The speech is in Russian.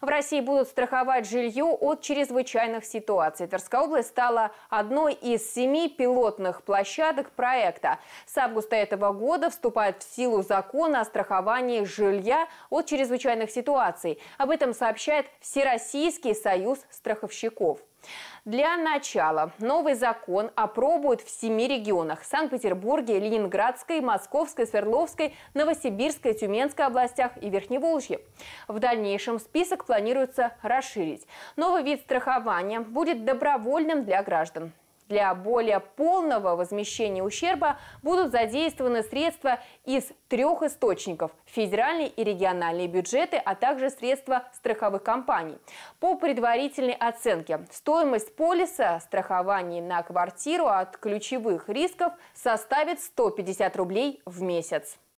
В России будут страховать жилье от чрезвычайных ситуаций. Тверская область стала одной из семи пилотных площадок проекта. С августа этого года вступает в силу закон о страховании жилья от чрезвычайных ситуаций. Об этом сообщает Всероссийский союз страховщиков. Для начала новый закон опробуют в семи регионах – Санкт-Петербурге, Ленинградской, Московской, Свердловской, Новосибирской, Тюменской областях и Верхневолжье. В дальнейшем список планируется расширить. Новый вид страхования будет добровольным для граждан. Для более полного возмещения ущерба будут задействованы средства из трех источников – федеральные и региональные бюджеты, а также средства страховых компаний. По предварительной оценке, стоимость полиса страхования на квартиру от ключевых рисков составит 150 рублей в месяц.